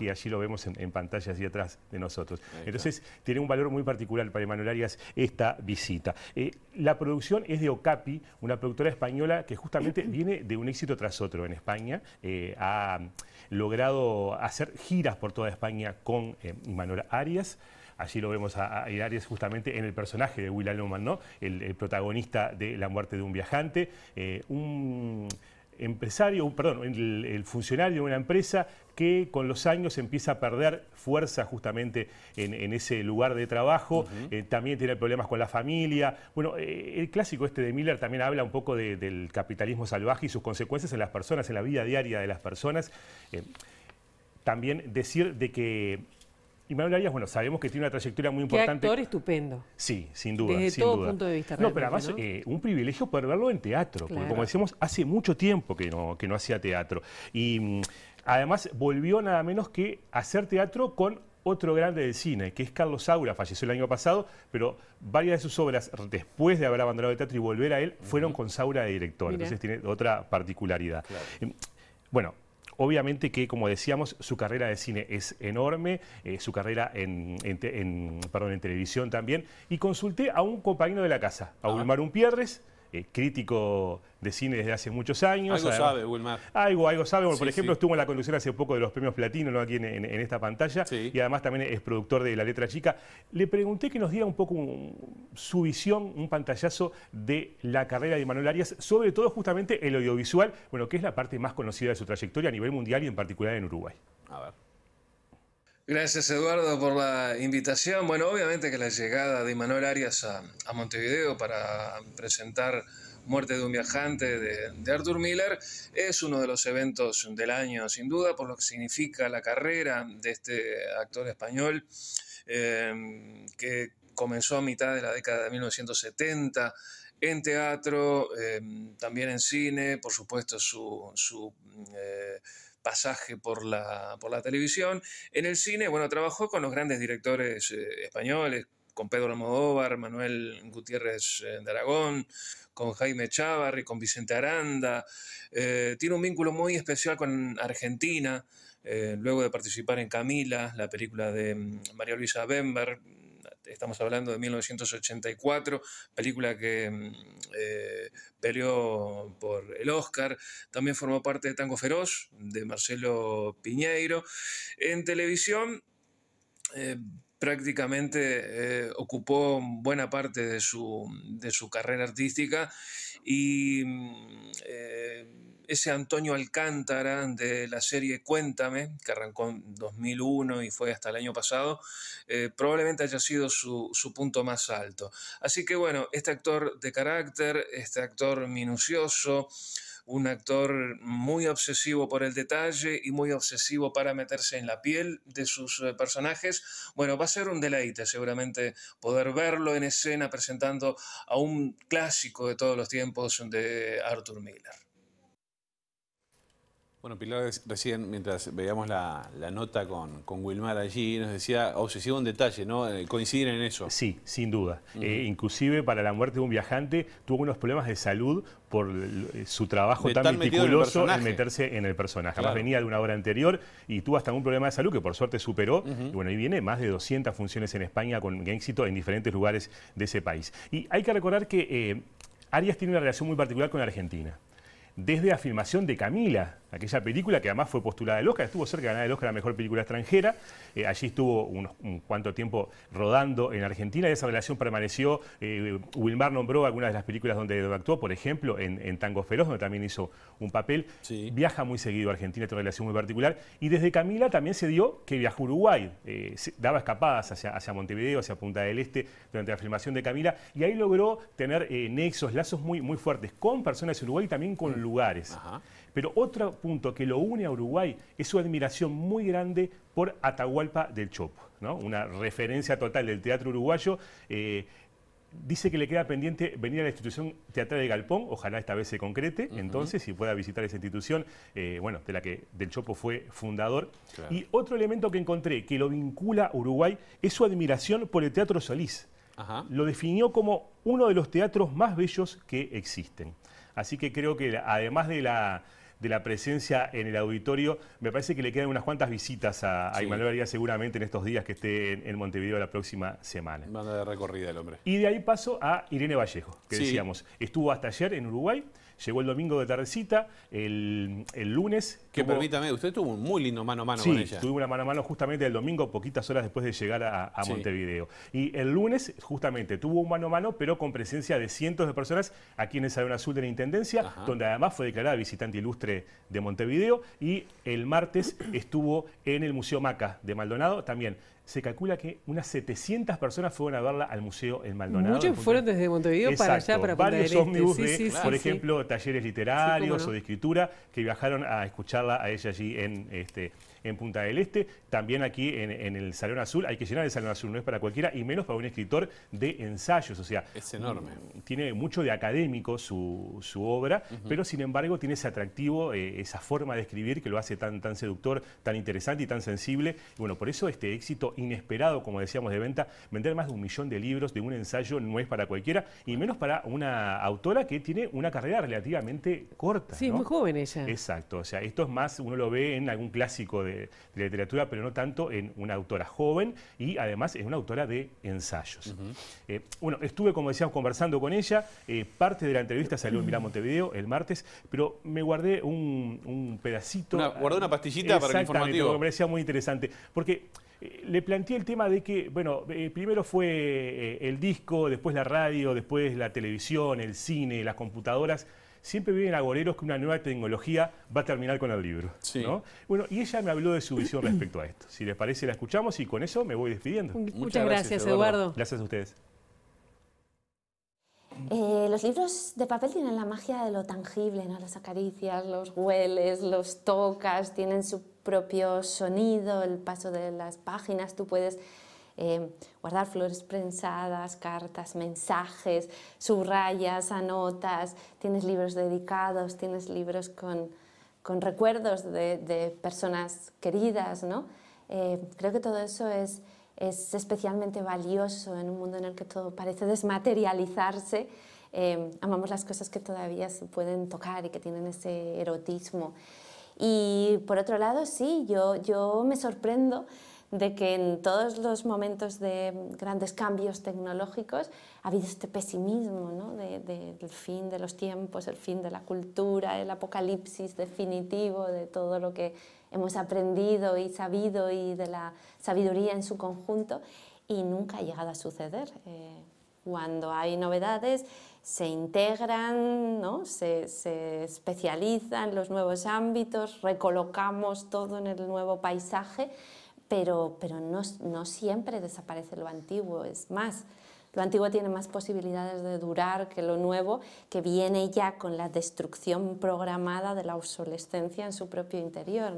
que allí lo vemos en, pantalla así atrás de nosotros. Entonces tiene un valor muy particular para Emanuel Arias esta visita. la producción es de Ocapi, una productora española que justamente viene de un éxito tras otro en España. ha logrado hacer giras por toda España con Emanuel Arias. Allí lo vemos a, a justamente en el personaje de Will Loman, ¿no? El, protagonista de La muerte de un viajante. Eh, un empresario, perdón, el, funcionario de una empresa que con los años empieza a perder fuerza justamente en, ese lugar de trabajo, eh, también tiene problemas con la familia. Bueno, eh, el clásico este de Miller también habla un poco del capitalismo salvaje y sus consecuencias en las personas, en la vida diaria de las personas. también decir de que y Manuel Arias, bueno, sabemos que tiene una trayectoria muy importante. Qué actor estupendo. Sí, sin duda. Desde todo punto de vista. No, pero además, eh, un privilegio poder verlo en teatro, porque como decíamos, hace mucho tiempo que no, que no hacía teatro. Y mm, además volvió nada menos que hacer teatro con otro grande del cine, que es Carlos Saura, falleció el año pasado, pero varias de sus obras, después de haber abandonado el teatro y volver a él, fueron con Saura de director. Entonces tiene otra particularidad. Em, bueno, Obviamente que, como decíamos, su carrera de cine es enorme, eh, su carrera en, perdón, en televisión también. Y consulté a un compañero de la casa, a Ulmar ah. Unpierres. Eh, crítico de cine desde hace muchos años. Algo sabe, Wilmar. Algo, algo sabe. por ejemplo, estuvo en la conducción hace poco de los premios Platino, ¿no? aquí en, esta pantalla. Y además también es productor de La Letra Chica. Le pregunté que nos diera un poco su visión, un pantallazo de la carrera de Manuel Arias, sobre todo justamente el audiovisual, bueno, que es la parte más conocida de su trayectoria a nivel mundial y en particular en Uruguay. A ver. Gracias Eduardo por la invitación. Bueno, obviamente que la llegada de Manuel Arias a, Montevideo para presentar Muerte de un viajante de, Arthur Miller es uno de los eventos del año, sin duda, por lo que significa la carrera de este actor español eh, que comenzó a mitad de la década de 1970 en teatro, em, también en cine, por supuesto su, mm, eh, pasaje por la, televisión. En el cine, bueno, trabajó con los grandes directores eh, españoles, con Pedro Almodóvar, Manuel Gutiérrez eh, de Aragón, con Jaime y con Vicente Aranda. tiene un vínculo muy especial con Argentina. luego de participar en Camila, la película de mm, María Luisa Bemberg, estamos hablando de 1984, película que mm, eh, peleó por el Oscar, también formó parte de Tango Feroz, de Marcelo Piñeiro. En televisión... Eh, prácticamente eh, ocupó buena parte de su, carrera artística y mm, eh, ese Antonio Alcántara de la serie Cuéntame, que arrancó en 2001 y fue hasta el año pasado, eh, probablemente haya sido su, punto más alto. Así que bueno, este actor de carácter, este actor minucioso, un actor muy obsesivo por el detalle y muy obsesivo para meterse en la piel de sus eh, personajes. Bueno, va a ser un deleite seguramente poder verlo en escena presentando a un clásico de todos los tiempos de Arthur Miller. Bueno, Pilar, recién, mientras veíamos la, nota con, Wilmar allí, nos decía, obsesivo un detalle, ¿no? Eh, coinciden en eso. Sí, sin duda. Eh, inclusive para la muerte de un viajante tuvo unos problemas de salud por su trabajo tan meticuloso en, meterse en el personaje. Jamás venía de una hora anterior y tuvo hasta un problema de salud que por suerte superó. Y bueno, ahí viene más de 200 funciones en España con éxito en diferentes lugares de ese país. Y hay que recordar que eh, Arias tiene una relación muy particular con Argentina. Desde la filmación de Camila, aquella película que además fue postulada al Oscar, estuvo cerca de ganar el Oscar a la mejor película extranjera, eh, allí estuvo un cuanto tiempo rodando en Argentina y esa relación permaneció, eh, Wilmar nombró algunas de las películas donde actuó, por ejemplo, en, Tango Feroz, donde también hizo un papel, viaja muy seguido a Argentina, tiene una relación muy particular, y desde Camila también se dio que viajó a Uruguay, eh, daba escapadas hacia, hacia, Montevideo, hacia Punta del Este, durante la filmación de Camila, y ahí logró tener nexos, lazos muy, muy fuertes con personas de Uruguay y también con mm. lugares. Ajá. Pero otro punto que lo une a Uruguay es su admiración muy grande por Atahualpa del Chopo, ¿no? una referencia total del teatro uruguayo. Eh, dice que le queda pendiente venir a la institución teatral de Galpón, ojalá esta vez se concrete, entonces, si pueda visitar esa institución, eh, bueno, de la que Del Chopo fue fundador. Y otro elemento que encontré que lo vincula a Uruguay es su admiración por el Teatro Solís. Lo definió como uno de los teatros más bellos que existen. Así que creo que además de la de la presencia en el auditorio. Me parece que le quedan unas cuantas visitas a, a seguramente en estos días que esté en, Montevideo la próxima semana. Manda de recorrida el hombre. Y de ahí paso a Irene Vallejo, que decíamos, estuvo hasta ayer en Uruguay. Llegó el domingo de tardecita, el, lunes... Que permítame, usted tuvo un muy lindo mano a mano sí, con ella. tuve una mano a mano justamente el domingo, poquitas horas después de llegar a, Montevideo. Y el lunes, justamente, tuvo un mano a mano, pero con presencia de cientos de personas aquí en el Azul de la Intendencia, donde además fue declarada visitante ilustre de Montevideo. Y el martes estuvo en el Museo Maca de Maldonado, también se calcula que unas 700 personas fueron a verla al museo en Maldonado. Muchos fueron desde Montevideo para allá, para Punta varios este. sí, por ejemplo, talleres literarios o de escritura que viajaron a escucharla a ella allí en, este, en Punta del Este, también aquí en, el Salón Azul. Hay que llenar el Salón Azul, no es para cualquiera, y menos para un escritor de ensayos. O sea, es enorme. Mm, tiene mucho de académico su, su obra, pero sin embargo tiene ese atractivo, eh, esa forma de escribir que lo hace tan, tan seductor, tan interesante y tan sensible. bueno, por eso este éxito inesperado, como decíamos, de venta, vender más de un millón de libros de un ensayo no es para cualquiera, y menos para una autora que tiene una carrera relativamente corta. Sí, muy joven ella. Exacto, o sea, esto es más, uno lo ve en algún clásico de, de, literatura, pero no tanto en una autora joven y además es una autora de ensayos. Eh, bueno, estuve, como decíamos, conversando con ella. Eh, parte de la entrevista salió en Milán Montevideo el martes, pero me guardé un, pedacito. guardé una pastillita para el informativo. Me parecía muy interesante. Porque eh, le planteé el tema de que, bueno, primero fue el disco, después la radio, después la televisión, el cine, las computadoras siempre vienen agoreros que una nueva tecnología va a terminar con el libro. Sí. Bueno, y ella me habló de su visión respecto a esto. Si les parece, la escuchamos y con eso me voy despidiendo. Muchas, gracias, Eduardo. Gracias a ustedes. Eh, los libros de papel tienen la magia de lo tangible, ¿no? Las acaricias, los hueles, los tocas, tienen su propio sonido, el paso de las páginas, tú puedes Em, guardar flores prensadas, cartas, mensajes, subrayas, anotas, tienes libros dedicados, tienes libros con, recuerdos de, personas queridas, ¿no? Eh, creo que todo eso es, especialmente valioso en un mundo en el que todo parece desmaterializarse. Em, amamos las cosas que todavía se pueden tocar y que tienen ese erotismo. Y por otro lado, sí, yo me sorprendo de que en todos los momentos de grandes cambios tecnológicos ha habido este pesimismo ¿no? del fin de los tiempos, el fin de la cultura, el apocalipsis definitivo de todo lo que hemos aprendido y sabido y de la sabiduría en su conjunto y nunca ha llegado a suceder. Eh, cuando hay novedades se integran, ¿no? se, se especializan los nuevos ámbitos, recolocamos todo en el nuevo paisaje pero, no, siempre desaparece lo antiguo, es más, lo antiguo tiene más posibilidades de durar que lo nuevo, que viene ya con la destrucción programada de la obsolescencia en su propio interior.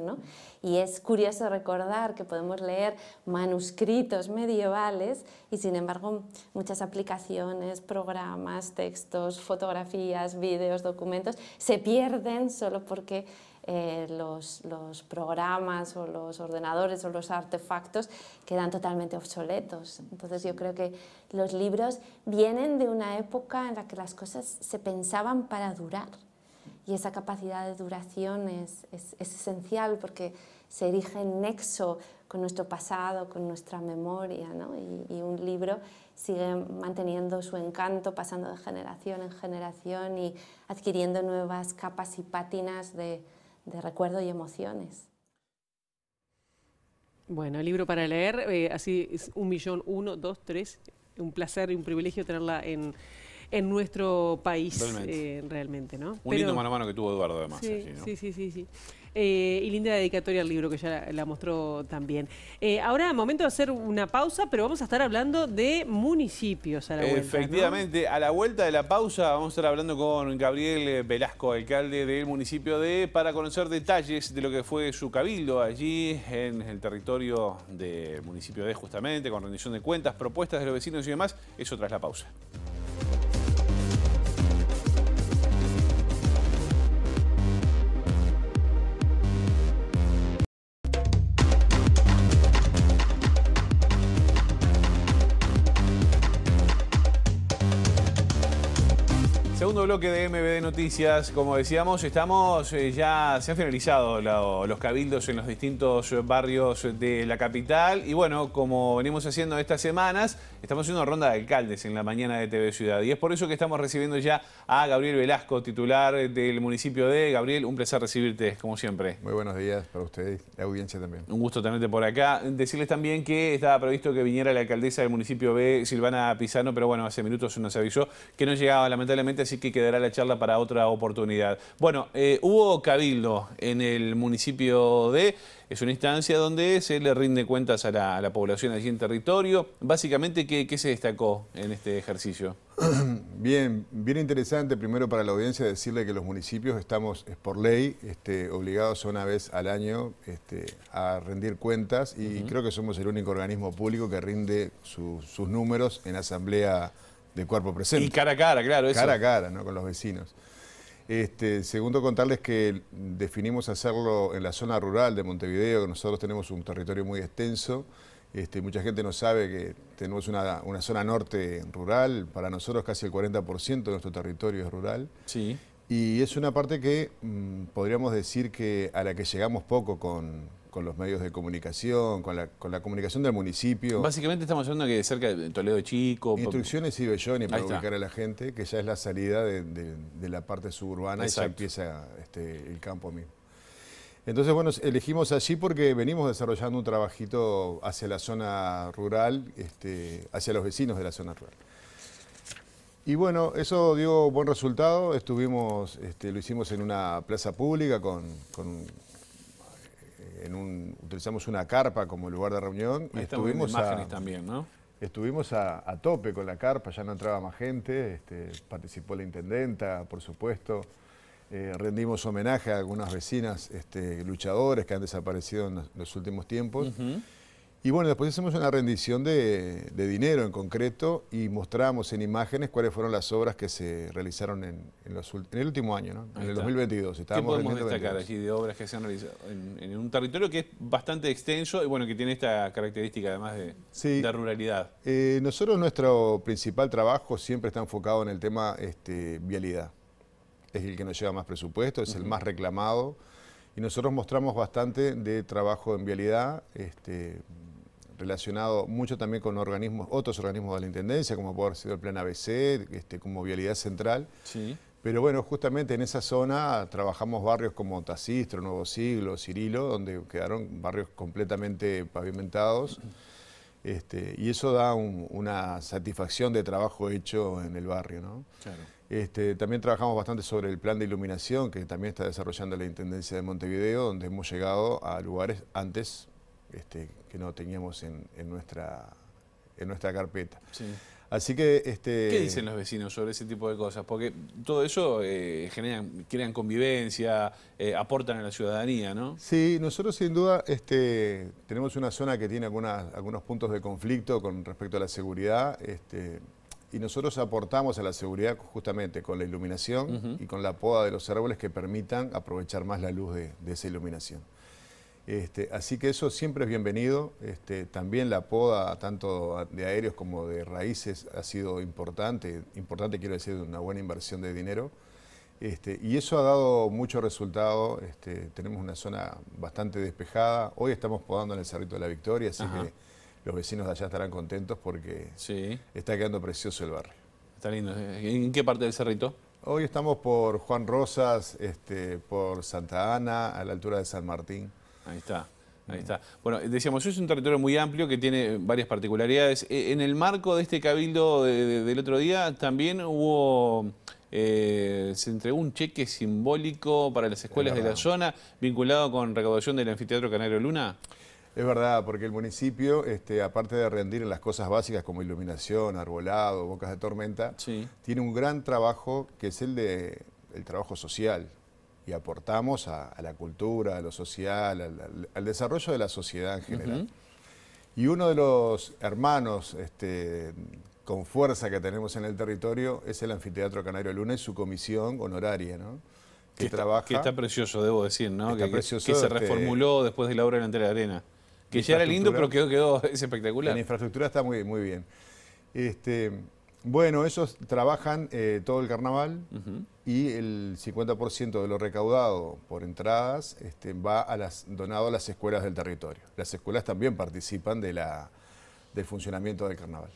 Y es curioso recordar que podemos leer manuscritos medievales y sin embargo muchas aplicaciones, programas, textos, fotografías, vídeos, documentos se pierden solo porque eh, los, programas o los ordenadores o los artefactos quedan totalmente obsoletos. Entonces yo creo que los libros vienen de una época en la que las cosas se pensaban para durar y esa capacidad de duración es, esencial porque se erige en nexo con nuestro pasado, con nuestra memoria, y, y, un libro sigue manteniendo su encanto, pasando de generación en generación y adquiriendo nuevas capas y pátinas de, de recuerdos y emociones. Bueno, el libro para leer, eh, así es un millón, uno, dos, tres. Un placer y un privilegio tenerla en, en nuestro país, realmente, eh, ¿no? Un lindo mano a mano que tuvo Eduardo, además. ¿no? sí, sí, sí, sí. Eh, y linda dedicatoria al libro que ya la, mostró también. Eh, ahora, momento de hacer una pausa, pero vamos a estar hablando de municipios a la vuelta. Efectivamente, a la vuelta de la pausa vamos a estar hablando con Gabriel Velasco, alcalde del municipio de, para conocer detalles de lo que fue su cabildo allí en el territorio del municipio de, justamente, con rendición de cuentas, propuestas de los vecinos y demás. Eso tras la pausa. que de MBD Noticias, como decíamos, estamos eh, ya se han finalizado los cabildos en los distintos barrios de la capital y bueno, como venimos haciendo estas semanas, estamos haciendo ronda de alcaldes en la mañana de TV Ciudad y es por eso que estamos recibiendo ya a Gabriel Velasco, titular del municipio de Gabriel, un placer recibirte como siempre. Muy buenos días para ustedes, la audiencia también. Un gusto tenerte por acá. Decirles también que estaba previsto que viniera la alcaldesa del municipio B, Silvana Pisano, pero bueno, hace minutos nos avisó que no llegaba lamentablemente, así que quedará la charla para otra oportunidad. Bueno, eh, hubo cabildo en el municipio de... Es una instancia donde se le rinde cuentas a la, a la población allí en territorio. Básicamente, ¿qué, se destacó en este ejercicio? Bien, bien interesante. Primero para la audiencia decirle que los municipios estamos es por ley este, obligados una vez al año este, a rendir cuentas y creo que somos el único organismo público que rinde sus números en asamblea de cuerpo presente. Y cara a cara, claro. Eso. Cara a cara, ¿no? Con los vecinos. Este, segundo, contarles que definimos hacerlo en la zona rural de Montevideo, que nosotros tenemos un territorio muy extenso. Este, mucha gente no sabe que tenemos una, zona norte rural, para nosotros casi el 40% de nuestro territorio es rural. Sí. Y es una parte que mm, podríamos decir que a la que llegamos poco con, con los medios de comunicación, con la, comunicación del municipio. Básicamente estamos hablando que cerca de Toledo Chico. Instrucciones y Belloni para ubicar a la gente, que ya es la salida de, la parte suburbana y ya empieza este, el campo mismo. Entonces, bueno, elegimos allí porque venimos desarrollando un trabajito hacia la zona rural, este, hacia los vecinos de la zona rural. Y bueno, eso dio buen resultado. Estuvimos, este, lo hicimos en una plaza pública con un, utilizamos una carpa como lugar de reunión. y estuvimos a, también, ¿no? Estuvimos a, tope con la carpa, ya no entraba más gente, este, participó la intendenta, por supuesto. Eh, rendimos homenaje a algunas vecinas este, luchadores que han desaparecido en los últimos tiempos. Y bueno, después hacemos una rendición de, dinero en concreto y mostramos en imágenes cuáles fueron las obras que se realizaron en, el último año, ¿no? en el 2022. Estábamos ¿Qué podemos destacar de obras que se han realizado en, un territorio que es bastante extenso y bueno, que tiene esta característica además de, la ruralidad? Eh, nosotros nuestro principal trabajo siempre está enfocado en el tema este, vialidad. Es el que nos lleva más presupuesto, es el más reclamado. Y nosotros mostramos bastante de trabajo en vialidad, este, relacionado mucho también con organismos, otros organismos de la Intendencia, como puede haber sido el Plan ABC, este, como Vialidad Central. Sí. Pero bueno, justamente en esa zona trabajamos barrios como Tacistro, Nuevo Siglo, Cirilo, donde quedaron barrios completamente pavimentados. Este, y eso da una satisfacción de trabajo hecho en el barrio. ¿no? Claro. Este, también trabajamos bastante sobre el plan de iluminación que también está desarrollando la Intendencia de Montevideo, donde hemos llegado a lugares antes este, que no teníamos en, nuestra, en nuestra carpeta. Así que... Este, ¿Qué dicen los vecinos sobre ese tipo de cosas? Porque todo eso eh, crean convivencia, eh, aportan a la ciudadanía, ¿no? Sí, nosotros sin duda este, tenemos una zona que tiene algunos puntos de conflicto con respecto a la seguridad y nosotros aportamos a la seguridad justamente con la iluminación y con la poda de los árboles que permitan aprovechar más la luz de esa iluminación. Este, así que eso siempre es bienvenido. Este, también la poda, tanto de aéreos como de raíces, ha sido importante. Importante quiero decir, una buena inversión de dinero. Este, y eso ha dado mucho resultado. tenemos una zona bastante despejada. Hoy estamos podando en el Cerrito de la Victoria, así que los vecinos de allá estarán contentos porque está quedando precioso el barrio. Está lindo. ¿En qué parte del Cerrito? Hoy estamos por Juan Rosas, por Santa Ana, a la altura de San Martín. Ahí está. Ahí está. Bueno, decíamos, es un territorio muy amplio que tiene varias particularidades. Eh, en el marco de este cabildo del otro día también hubo, eh, se entregó un cheque simbólico para las escuelas de la zona vinculado con recaudación del anfiteatro Canario Luna. Es verdad, porque el municipio, este, aparte de rendir en las cosas básicas como iluminación, arbolado, bocas de tormenta, tiene un gran trabajo que es el de el trabajo social, y aportamos a, la cultura, a lo social, al, desarrollo de la sociedad en general. Y uno de los hermanos este, con fuerza que tenemos en el territorio es el Anfiteatro Canario Luna y su comisión honoraria, ¿no? Que, trabaja. Está, precioso, debo decir, ¿no? Que, precioso, que, se este, reformuló después de la obra de la entera arena. Que ya era lindo, pero quedó, quedó espectacular. La infraestructura está muy, muy bien. Este, bueno, ellos trabajan eh, todo el carnaval y el 50% de lo recaudado por entradas este, va a las, donado a las escuelas del territorio. Las escuelas también participan de la, del funcionamiento del carnaval.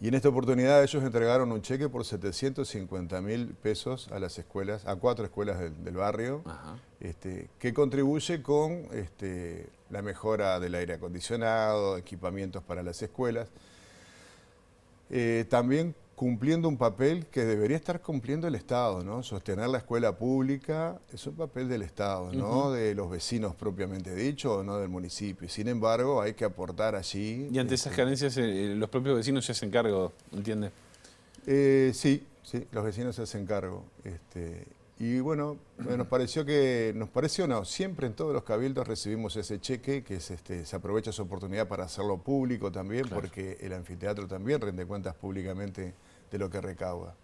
Y en esta oportunidad ellos entregaron un cheque por 750 mil pesos a las escuelas, a cuatro escuelas del, barrio, este, que contribuye con este, la mejora del aire acondicionado, equipamientos para las escuelas. Eh, también cumpliendo un papel que debería estar cumpliendo el Estado, ¿no? Sostener la escuela pública es un papel del Estado, no de los vecinos propiamente dicho, no del municipio. Sin embargo, hay que aportar allí. Y ante esas este, carencias, eh, eh, los propios vecinos se hacen cargo, ¿entiendes? Eh, sí, sí, los vecinos se hacen cargo. Este, y bueno, nos pareció que, nos pareció no, siempre en todos los cabildos recibimos ese cheque, que este, se aprovecha esa oportunidad para hacerlo público también, porque el anfiteatro también rinde cuentas públicamente de lo que recauda.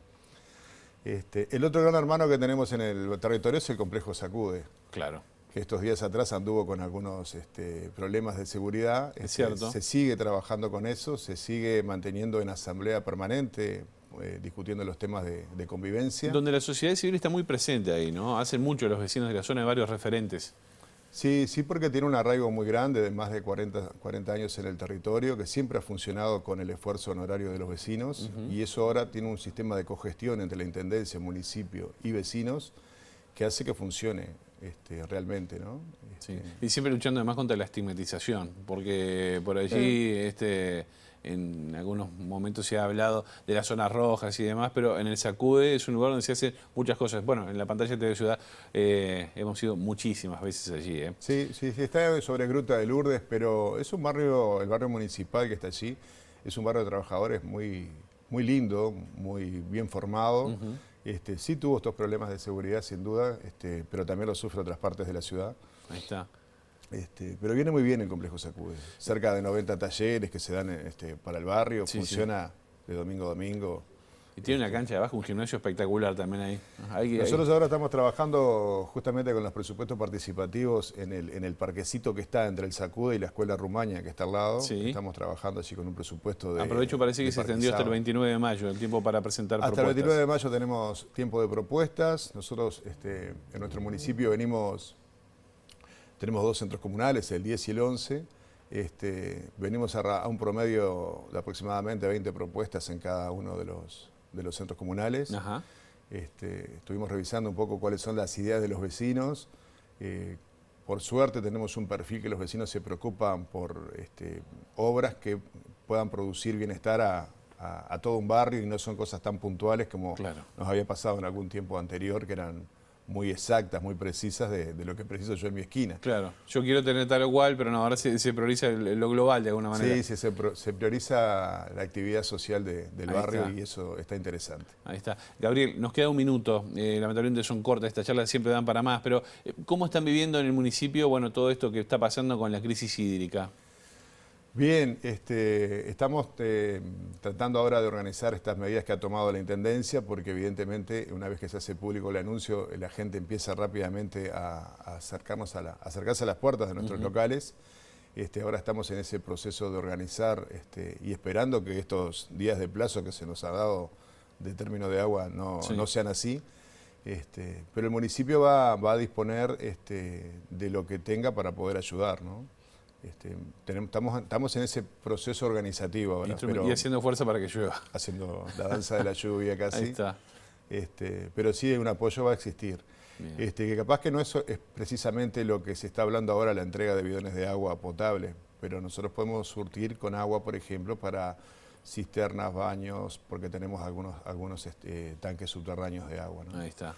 Este, el otro gran hermano que tenemos en el territorio es el complejo Sacude. Claro. Que estos días atrás anduvo con algunos este, problemas de seguridad. Es cierto. Se sigue trabajando con eso, se sigue manteniendo en asamblea permanente eh, discutiendo los temas de, convivencia. Donde la sociedad civil está muy presente ahí, ¿no? Hacen mucho los vecinos de la zona de varios referentes. Sí, sí, porque tiene un arraigo muy grande de más de 40, 40 años en el territorio, que siempre ha funcionado con el esfuerzo honorario de los vecinos, y eso ahora tiene un sistema de cogestión entre la Intendencia, municipio y vecinos, que hace que funcione este, realmente, ¿no? Sí. Este, y siempre luchando además contra la estigmatización, porque por allí... Eh. Este, en algunos momentos se ha hablado de las zonas rojas y demás, pero en el Sacude es un lugar donde se hacen muchas cosas. Bueno, en la pantalla de TV Ciudad eh, hemos ido muchísimas veces allí. ¿eh? Sí, sí, está sobre Gruta de Lourdes, pero es un barrio, el barrio municipal que está allí, es un barrio de trabajadores muy, muy lindo, muy bien formado. este, sí tuvo estos problemas de seguridad, sin duda, este, pero también lo sufre otras partes de la ciudad. Ahí está. Este, pero viene muy bien el complejo Sacude. Cerca de 90 talleres que se dan este, para el barrio, funciona de domingo a domingo. Y tiene una este. cancha de abajo, un gimnasio espectacular también ahí. Nosotros ahora estamos trabajando justamente con los presupuestos participativos en el, en el parquecito que está entre el Sacude y la Escuela Rumaña, que está al lado. Estamos trabajando allí con un presupuesto de... Aprovecho, parece que se extendió hasta el 29 de mayo el tiempo para presentar hasta propuestas. Hasta el 29 de mayo tenemos tiempo de propuestas. Nosotros este, en nuestro municipio venimos tenemos dos centros comunales, el 10 y el 11. Este, venimos a, un promedio de aproximadamente 20 propuestas en cada uno de los, de los centros comunales. Este, estuvimos revisando un poco cuáles son las ideas de los vecinos. Eh, por suerte tenemos un perfil que los vecinos se preocupan por este, obras que puedan producir bienestar a, todo un barrio y no son cosas tan puntuales como nos había pasado en algún tiempo anterior, que eran muy exactas, muy precisas de, lo que preciso yo en mi esquina. Claro, yo quiero tener tal o cual, pero no, ahora se, se prioriza lo global de alguna manera. Sí, se, prioriza la actividad social del barrio y eso está interesante. Ahí está. Gabriel, nos queda un minuto, eh, lamentablemente son cortas, estas charlas siempre dan para más, pero eh, ¿cómo están viviendo en el municipio bueno, todo esto que está pasando con la crisis hídrica? Bien, este, estamos eh, tratando ahora de organizar estas medidas que ha tomado la Intendencia, porque evidentemente una vez que se hace público el anuncio, la gente empieza rápidamente a, acercarnos a, acercarse a las puertas de nuestros locales. Este, ahora estamos en ese proceso de organizar este, y esperando que estos días de plazo que se nos ha dado de término de agua no, sean así. Este, pero el municipio va, va a disponer de lo que tenga para poder ayudar, ¿no? Este, tenemos, estamos, estamos en ese proceso organizativo y haciendo fuerza para que llueva. Haciendo la danza de la lluvia casi. Este, pero sí, un apoyo va a existir. Este, que capaz que no es, es precisamente lo que se está hablando ahora, la entrega de bidones de agua potable, pero nosotros podemos surtir con agua, por ejemplo, para cisternas, baños, porque tenemos algunos, algunos este, tanques subterráneos de agua. Ahí está.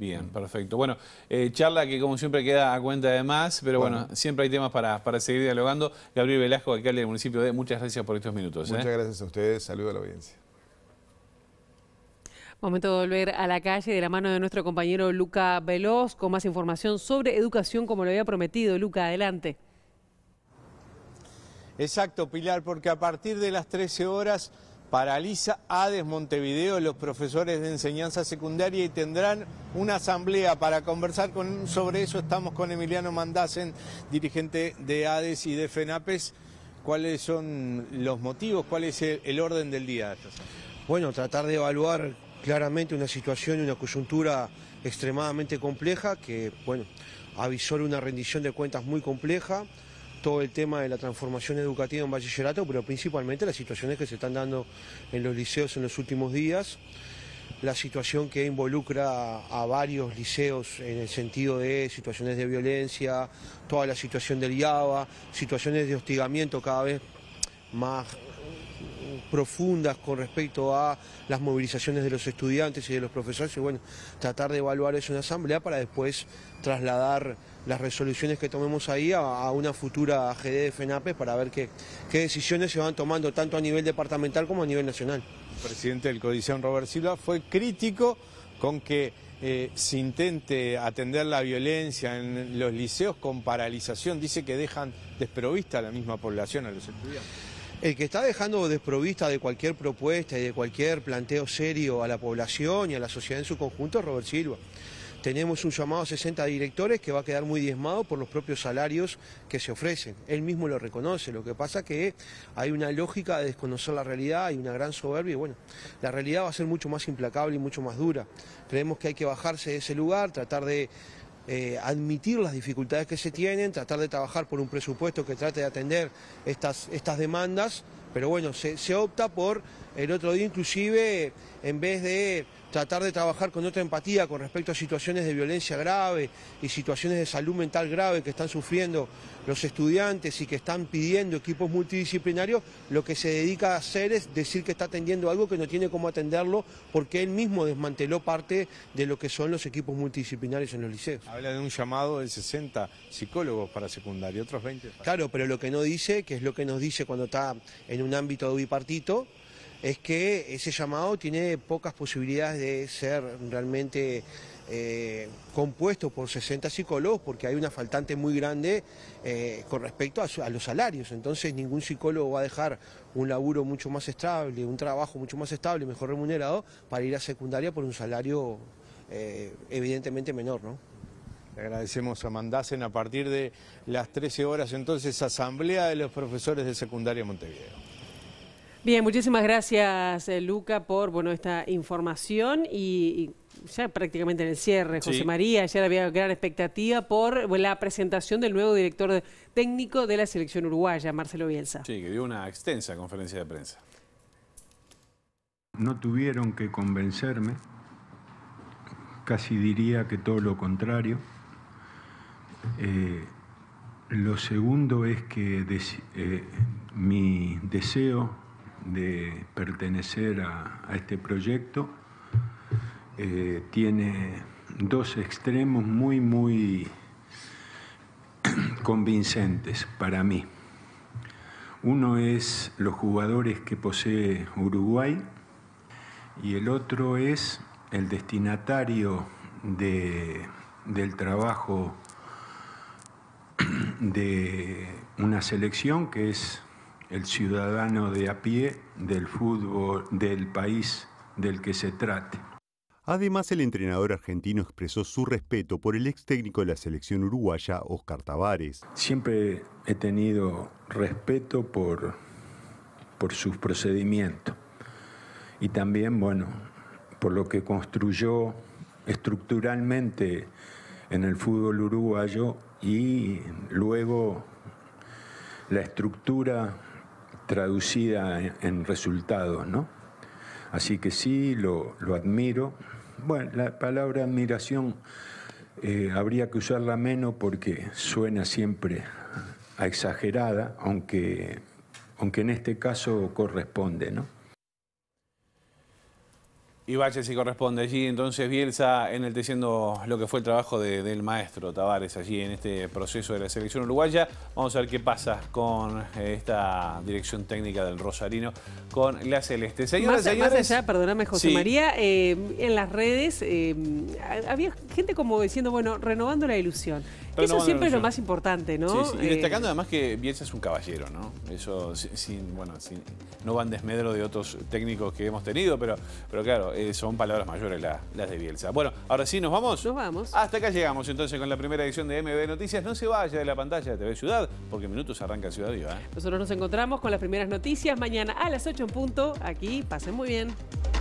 Bien, mm. perfecto. Bueno, eh, charla que como siempre queda a cuenta de más, pero bueno, siempre hay temas para, para, seguir dialogando. Gabriel Velasco, alcalde del municipio de... Muchas gracias por estos minutos. ¿eh? Muchas gracias a ustedes. Saludo a la audiencia. Momento de volver a la calle de la mano de nuestro compañero Luca Veloz con más información sobre educación como lo había prometido. Luca, adelante. Exacto, Pilar, porque a partir de las 13 horas paraliza ADES Montevideo los profesores de enseñanza secundaria y tendrán una asamblea para conversar con, sobre eso. Estamos con Emiliano Mandasen, dirigente de ADES y de FENAPES. ¿Cuáles son los motivos? ¿Cuál es el, orden del día? Bueno, tratar de evaluar claramente una situación y una coyuntura extremadamente compleja que, bueno, avisó una rendición de cuentas muy compleja, todo el tema de la transformación educativa en bachillerato, pero principalmente las situaciones que se están dando en los liceos en los últimos días, la situación que involucra a, varios liceos en el sentido de situaciones de violencia, toda la situación del IABA, situaciones de hostigamiento cada vez más profundas con respecto a las movilizaciones de los estudiantes y de los profesores y bueno, tratar de evaluar eso en asamblea para después trasladar las resoluciones que tomemos ahí a, una futura GD de FENAPES para ver qué, decisiones se van tomando tanto a nivel departamental como a nivel nacional. El presidente del Codición Robert Silva, fue crítico con que eh, se intente atender la violencia en los liceos con paralización. Dice que dejan desprovista a la misma población, a los estudiantes. El que está dejando desprovista de cualquier propuesta y de cualquier planteo serio a la población y a la sociedad en su conjunto es Robert Silva. Tenemos un llamado a 60 directores que va a quedar muy diezmado por los propios salarios que se ofrecen. Él mismo lo reconoce. Lo que pasa que hay una lógica de desconocer la realidad, hay una gran soberbia y bueno, la realidad va a ser mucho más implacable y mucho más dura. Creemos que hay que bajarse de ese lugar, tratar de eh, admitir las dificultades que se tienen, tratar de trabajar por un presupuesto que trate de atender estas, estas demandas, pero bueno, se opta por el otro día inclusive, en vez de tratar de trabajar con otra empatía con respecto a situaciones de violencia grave y situaciones de salud mental grave que están sufriendo los estudiantes y que están pidiendo equipos multidisciplinarios, lo que se dedica a hacer es decir que está atendiendo algo que no tiene cómo atenderlo porque él mismo desmanteló parte de lo que son los equipos multidisciplinarios en los liceos. Habla de un llamado de 60 psicólogos para secundaria, otros 20. Claro, pero lo que no dice, que es lo que nos dice cuando está en un ámbito bipartito, es que ese llamado tiene pocas posibilidades de ser realmente eh, compuesto por 60 psicólogos porque hay una faltante muy grande eh, con respecto a, los salarios. Entonces ningún psicólogo va a dejar un laburo mucho más estable, un trabajo mucho más estable, mejor remunerado, para ir a secundaria por un salario eh, evidentemente menor, ¿no? Le agradecemos a Mandasen a partir de las 13 horas entonces Asamblea de los Profesores de Secundaria Montevideo. Bien, muchísimas gracias, eh, Luca, por bueno, esta información y, ya prácticamente en el cierre, José María, ayer había gran expectativa por eh, la presentación del nuevo director técnico de la selección uruguaya, Marcelo Bielsa. Sí, que dio una extensa conferencia de prensa. No tuvieron que convencerme, casi diría que todo lo contrario. Eh, lo segundo es que mi deseo de pertenecer a, este proyecto. Eh, tiene dos extremos muy, muy convincentes para mí. Uno es los jugadores que posee Uruguay y el otro es el destinatario del trabajo de una selección que es el ciudadano de a pie del fútbol del país del que se trate. Además, el entrenador argentino expresó su respeto por el ex técnico de la selección uruguaya, Oscar Tavares. Siempre he tenido respeto por, por sus procedimientos y también, bueno, por lo que construyó estructuralmente en el fútbol uruguayo y luego la estructura traducida en resultados, ¿no? Así que sí, lo, admiro. Bueno, la palabra admiración eh, habría que usarla menos porque suena siempre a exagerada, aunque, aunque en este caso corresponde, ¿no? Y vaya si corresponde allí. Entonces Bielsa en el enalteciendo lo que fue el trabajo del maestro Tavares allí en este proceso de la selección uruguaya. Vamos a ver qué pasa con eh, esta dirección técnica del Rosarino con la Celeste. Señoras, más, señores, allá, perdóname José María, eh, en las redes eh, había gente como diciendo, bueno, renovando la ilusión. Eso siempre es lo más importante, ¿no? Sí, Y eh, destacando además que Bielsa es un caballero, ¿no? Eso, bueno, sin, no van desmedro de otros técnicos que hemos tenido, pero, pero claro, eh, son palabras mayores las, de Bielsa. Bueno, ahora sí, ¿nos vamos? Nos vamos. Hasta acá llegamos entonces con la primera edición de MB Noticias. No se vaya de la pantalla de TV Ciudad, porque minutos arranca Ciudad Viva. ¿eh? Nosotros nos encontramos con las primeras noticias mañana a las 8 en punto. Aquí, pasen muy bien.